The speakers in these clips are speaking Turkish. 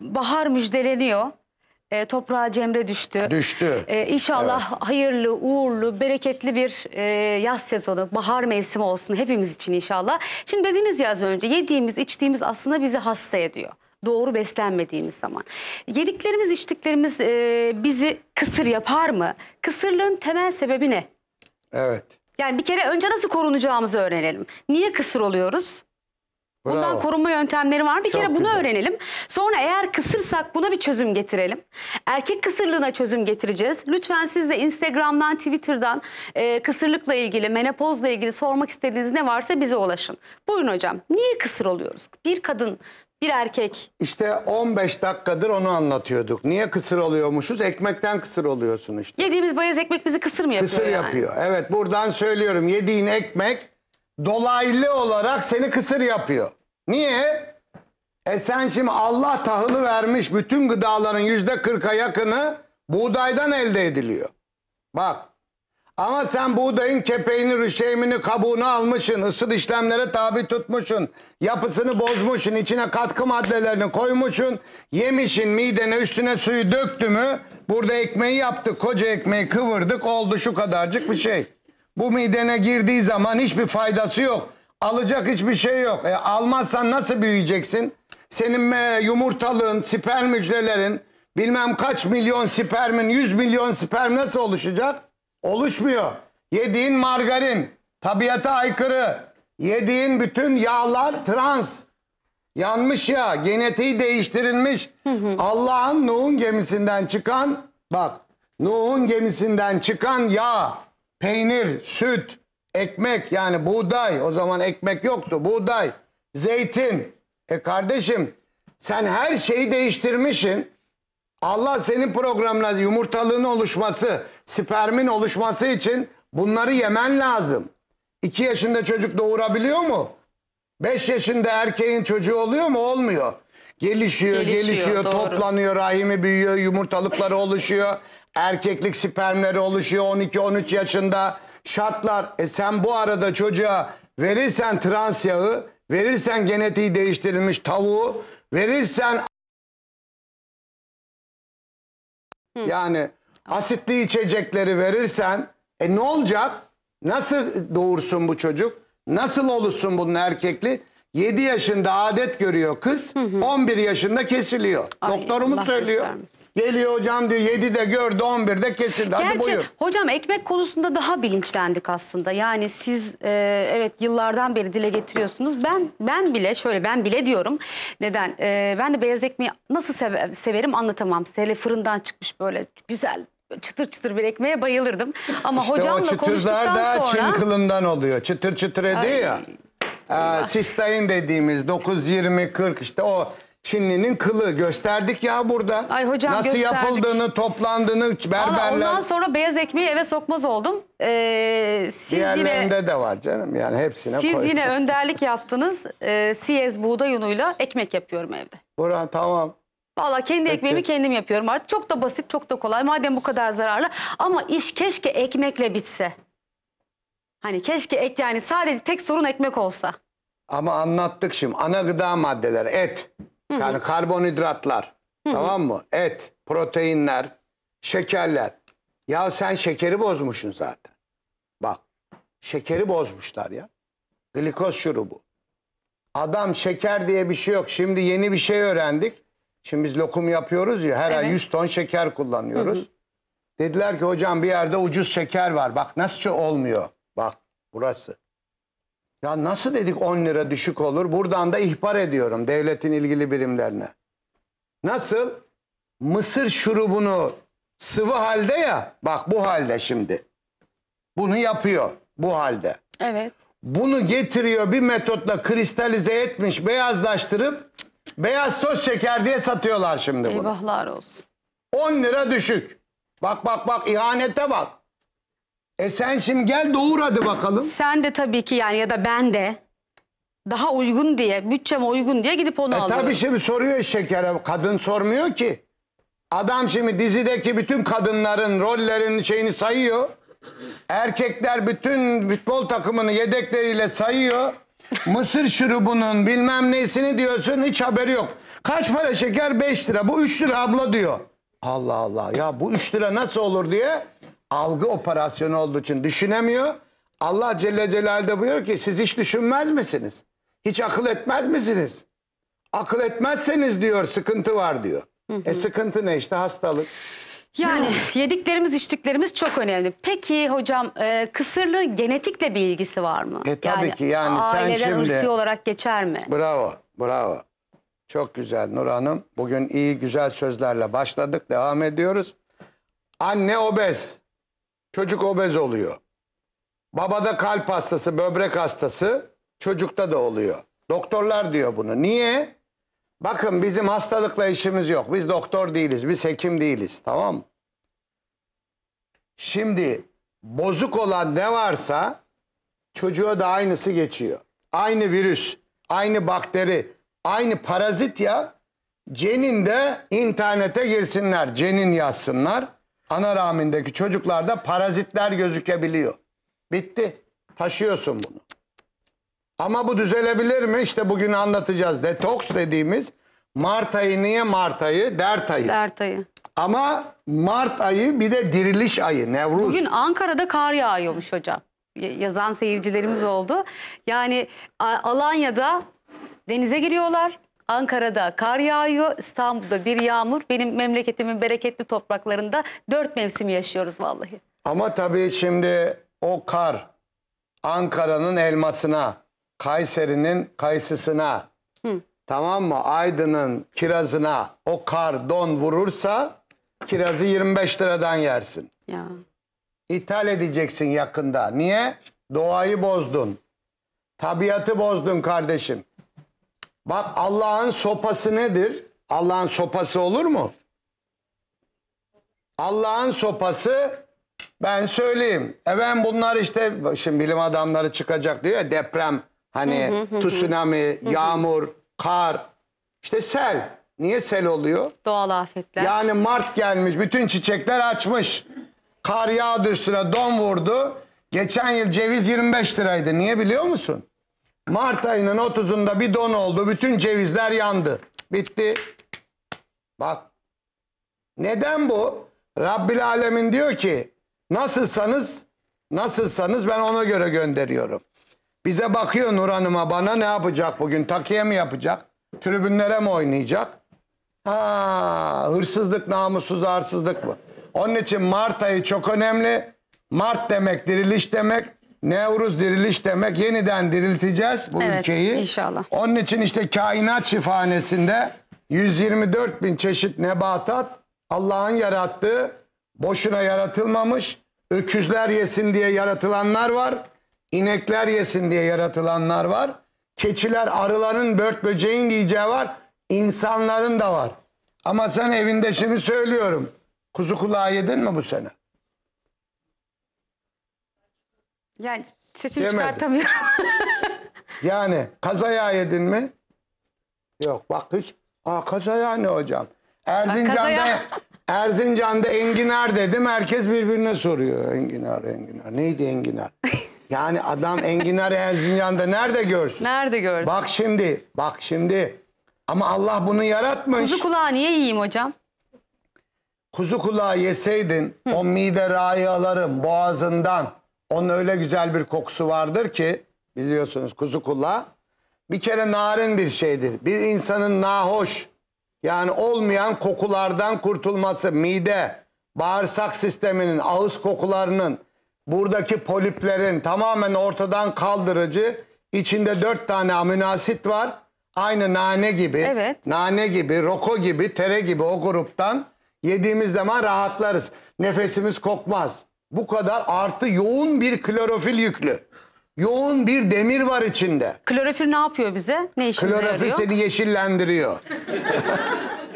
bahar müjdeleniyor. E, toprağa cemre düştü. Düştü. E, inşallah evet. hayırlı, uğurlu, bereketli bir e, yaz sezonu, bahar mevsimi olsun hepimiz için inşallah. Şimdi dediniz ya az önce yediğimiz, içtiğimiz aslında bizi hasta ediyor doğru beslenmediğimiz zaman. Yediklerimiz içtiklerimiz e, bizi kısır yapar mı? Kısırlığın temel sebebi ne? Evet. Yani bir kere önce nasıl korunacağımızı öğrenelim. Niye kısır oluyoruz? Bundan Bravo. korunma yöntemleri var. Bir Çok kere bunu güzel. öğrenelim. Sonra eğer kısırsak buna bir çözüm getirelim. Erkek kısırlığına çözüm getireceğiz. Lütfen siz de Instagram'dan, Twitter'dan e, kısırlıkla ilgili, menopozla ilgili sormak istediğiniz ne varsa bize ulaşın. Buyurun hocam. Niye kısır oluyoruz? Bir kadın, bir erkek. İşte 15 dakikadır onu anlatıyorduk. Niye kısır oluyormuşuz? Ekmekten kısır oluyorsun işte. Yediğimiz bayaz ekmek bizi kısır mı yapıyor Kısır yani? yapıyor. Evet buradan söylüyorum. Yediğin ekmek dolaylı olarak seni kısır yapıyor. Niye? E sen şimdi Allah tahılı vermiş bütün gıdaların yüzde kırka yakını buğdaydan elde ediliyor. Bak ama sen buğdayın kepeğini, rüşeğimini, kabuğunu almışsın, ısıl işlemlere tabi tutmuşsun, yapısını bozmuşsun, içine katkı maddelerini koymuşsun, yemişin midene üstüne suyu döktü mü, burada ekmeği yaptık, koca ekmeği kıvırdık, oldu şu kadarcık bir şey. Bu midene girdiği zaman hiçbir faydası yok. Alacak hiçbir şey yok. E, almazsan nasıl büyüyeceksin? Senin e, yumurtalığın, sperm hücrelerin, bilmem kaç milyon spermin, 100 milyon sperm nasıl oluşacak? Oluşmuyor. Yediğin margarin, tabiata aykırı. Yediğin bütün yağlar trans. Yanmış ya, genetiği değiştirilmiş. Allah'ın Nuh'un gemisinden çıkan, bak Nuh'un gemisinden çıkan yağ peynir, süt, ekmek yani buğday. O zaman ekmek yoktu. Buğday, zeytin. E kardeşim sen her şeyi değiştirmişsin. Allah senin programına yumurtalığın oluşması, spermin oluşması için bunları yemen lazım. 2 yaşında çocuk doğurabiliyor mu? 5 yaşında erkeğin çocuğu oluyor mu? Olmuyor. Gelişiyor, gelişiyor, gelişiyor toplanıyor, rahimi büyüyor, yumurtalıkları oluşuyor. Erkeklik spermleri oluşuyor 12-13 yaşında. Şartlar. E sen bu arada çocuğa verirsen trans yağı, verirsen genetiği değiştirilmiş tavuğu, verirsen yani asitli içecekleri verirsen e ne olacak? Nasıl doğursun bu çocuk? Nasıl olursun bunun erkekli? 7 yaşında adet görüyor kız. Hı hı. 11 yaşında kesiliyor. Ay, Doktorumuz Allah söylüyor. göstermesin. Geliyor hocam diyor 7'de gördü 11'de kesildi. Hadi Gerçi buyur. hocam ekmek konusunda daha bilinçlendik aslında. Yani siz e, evet yıllardan beri dile getiriyorsunuz. Ben ben bile şöyle ben bile diyorum. Neden? E, ben de beyaz ekmeği nasıl seve- severim anlatamam. Hele fırından çıkmış böyle güzel çıtır çıtır bir ekmeğe bayılırdım. Ama İşte o hocamla çıtırlar konuştuktan da sonra... Çin kılından oluyor. Çıtır çıtır ediyor ya. Ee, dediğimiz 9-20-40 işte o Çinlinin kılı gösterdik ya burada. Ay hocam Nasıl gösterdik. yapıldığını, toplandığını berberler. Valla ondan sonra beyaz ekmeği eve sokmaz oldum. Ee, siz Diğerlerinde yine, de var canım yani hepsine Siz koydum. yine önderlik yaptınız. Ee, siyez buğday unuyla ekmek yapıyorum evde. Burhan tamam. Valla kendi Peki. ekmeğimi kendim yapıyorum artık. Çok da basit, çok da kolay. Madem bu kadar zararlı. Ama iş keşke ekmekle bitse. Hani keşke et yani sadece tek sorun ekmek olsa. Ama anlattık şimdi. Ana gıda maddeler et. Yani karbonhidratlar. tamam mı? Et, proteinler, şekerler. Ya sen şekeri bozmuşsun zaten. Bak. Şekeri bozmuşlar ya. Glikoz şurubu. Adam şeker diye bir şey yok. Şimdi yeni bir şey öğrendik. Şimdi biz lokum yapıyoruz ya her ay Evet. 100 ton şeker kullanıyoruz. Dediler ki hocam bir yerde ucuz şeker var. Bak nasıl olmuyor burası. Ya nasıl dedik 10 lira düşük olur? Buradan da ihbar ediyorum devletin ilgili birimlerine. Nasıl? Mısır şurubunu sıvı halde ya. Bak bu halde şimdi. Bunu yapıyor bu halde. Evet. Bunu getiriyor bir metotla kristalize etmiş, beyazlaştırıp beyaz toz şeker diye satıyorlar şimdi bunu. Eyvahlar olsun. 10 lira düşük. Bak bak bak ihanete bak. E sen şimdi gel doğur hadi bakalım. Sen de tabii ki yani ya da ben de daha uygun diye, bütçeme uygun diye gidip onu E alıyorum. tabii şimdi soruyor şekere. Kadın sormuyor ki. Adam şimdi dizideki bütün kadınların rollerin şeyini sayıyor. Erkekler bütün futbol takımını yedekleriyle sayıyor. Mısır şurubunun bilmem nesini diyorsun hiç haberi yok. Kaç para şeker? 5 lira. Bu 3 lira abla diyor. Allah Allah ya bu 3 lira nasıl olur diye algı operasyonu olduğu için düşünemiyor. Allah Celle Celal'de buyuruyor ki siz hiç düşünmez misiniz? Hiç akıl etmez misiniz? Akıl etmezseniz diyor sıkıntı var diyor. Hı hı. E sıkıntı ne işte hastalık. Yani yediklerimiz içtiklerimiz çok önemli. Peki hocam e, kısırlığın genetikle bir ilgisi var mı? E tabii yani, ki yani sen şimdi. Aileden olarak geçer mi? Bravo bravo. Çok güzel Nur Hanım. Bugün iyi güzel sözlerle başladık devam ediyoruz. Anne obez. Çocuk obez oluyor. Babada kalp hastası, böbrek hastası çocukta da oluyor. Doktorlar diyor bunu. Niye? Bakın bizim hastalıkla işimiz yok. Biz doktor değiliz, biz hekim değiliz. Tamam mı? Şimdi bozuk olan ne varsa çocuğa da aynısı geçiyor. Aynı virüs, aynı bakteri, aynı parazit ya. Cenin de internete girsinler, cenin yazsınlar ana rahmindeki çocuklarda parazitler gözükebiliyor. Bitti. Taşıyorsun bunu. Ama bu düzelebilir mi? İşte bugün anlatacağız. Detoks dediğimiz Mart ayı niye Mart ayı? Dert ayı. Dert ayı. Ama Mart ayı bir de diriliş ayı Nevruz. Bugün Ankara'da kar yağıyormuş hocam. Yazan seyircilerimiz oldu. Yani Alanya'da denize giriyorlar. Ankara'da kar yağıyor, İstanbul'da bir yağmur. Benim memleketimin bereketli topraklarında dört mevsimi yaşıyoruz vallahi. Ama tabii şimdi o kar Ankara'nın elmasına, Kayseri'nin kayısısına, Hı. tamam mı? Aydın'ın kirazına o kar don vurursa kirazı 25 liradan yersin. Ya. İthal edeceksin yakında. Niye? Doğayı bozdun. Tabiatı bozdun kardeşim. Bak Allah'ın sopası nedir? Allah'ın sopası olur mu? Allah'ın sopası ben söyleyeyim. E bunlar işte şimdi bilim adamları çıkacak diyor ya deprem hani tsunami, yağmur, kar işte sel. Niye sel oluyor? Doğal afetler. Yani Mart gelmiş bütün çiçekler açmış. Kar yağdı üstüne don vurdu. Geçen yıl ceviz 25 liraydı. Niye biliyor musun? Mart ayının 30'unda bir don oldu. Bütün cevizler yandı. Bitti. Bak. Neden bu? Rabbil Alemin diyor ki nasılsanız nasılsanız ben ona göre gönderiyorum. Bize bakıyor Nur Hanım'a bana ne yapacak bugün? Takiye mi yapacak? Tribünlere mi oynayacak? Ha, hırsızlık, namussuz, arsızlık mı? Onun için Mart ayı çok önemli. Mart demek diriliş demek. Nevruz diriliş demek. Yeniden dirilteceğiz bu evet, ülkeyi. inşallah. Onun için işte kainat şifanesinde 124 bin çeşit nebatat Allah'ın yarattığı boşuna yaratılmamış öküzler yesin diye yaratılanlar var. İnekler yesin diye yaratılanlar var. Keçiler, arıların, bört böceğin yiyeceği var. İnsanların da var. Ama sen evinde şimdi söylüyorum. Kuzu kulağı yedin mi bu sene? Yani sesimi Yemedim. çıkartamıyorum. yani kazaya yedin mi? Yok bak hiç. Aa kazaya ne hocam? Erzincan'da Erzincan'da enginar dedim. Herkes birbirine soruyor. Enginar, enginar. Neydi enginar? yani adam enginar Erzincan'da nerede görsün? Nerede görsün? Bak şimdi, bak şimdi. Ama Allah bunu yaratmış. Kuzu kulağı niye yiyeyim hocam? Kuzu kulağı yeseydin Hı. o mide rayaların boğazından onun öyle güzel bir kokusu vardır ki biliyorsunuz kuzu kulağı. Bir kere narin bir şeydir. Bir insanın nahoş yani olmayan kokulardan kurtulması mide, bağırsak sisteminin, ağız kokularının, buradaki poliplerin tamamen ortadan kaldırıcı içinde dört tane aminoasit var. Aynı nane gibi, evet. nane gibi, roko gibi, tere gibi o gruptan yediğimiz zaman rahatlarız. Nefesimiz kokmaz. Bu kadar artı yoğun bir klorofil yüklü. Yoğun bir demir var içinde. Klorofil ne yapıyor bize? Ne işimize klorofil yarıyor? seni yeşillendiriyor.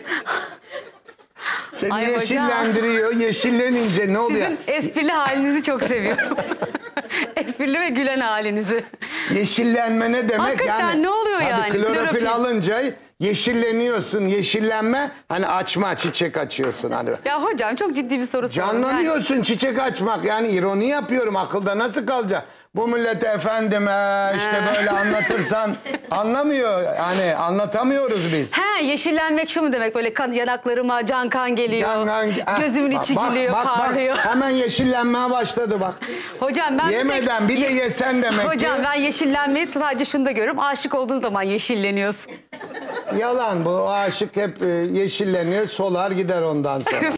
seni Ay yeşillendiriyor. Hocam. Yeşillenince ne oluyor? Sizin esprili halinizi çok seviyorum. esprili ve gülen halinizi. Yeşillenme ne demek Hakikaten yani? ne olmuyor Tabii yani. Klorofil, klorofil alınca yeşilleniyorsun. Yeşillenme hani açma çiçek açıyorsun hani. Ya hocam çok ciddi bir soru sordum. Canlanıyorsun yani. çiçek açmak. Yani ironi yapıyorum. Akılda nasıl kalacak? Bu millete efendime işte He. böyle anlatırsan anlamıyor. Hani anlatamıyoruz biz. He yeşillenmek şu mu demek? Böyle kan, yanaklarıma can kan geliyor. Can kan, gözümün bak, içi bak, gülüyor, bak, parlıyor. Bak, hemen yeşillenmeye başladı bak. Hocam ben Yemeden bir, tek, bir de yesen demek Hocam ki. ben yeşillenmeyi sadece şunu da görüyorum. Aşık olduğunuz zaman yeşilleniyorsun. Yalan bu. aşık hep e, yeşilleniyor, solar gider ondan sonra.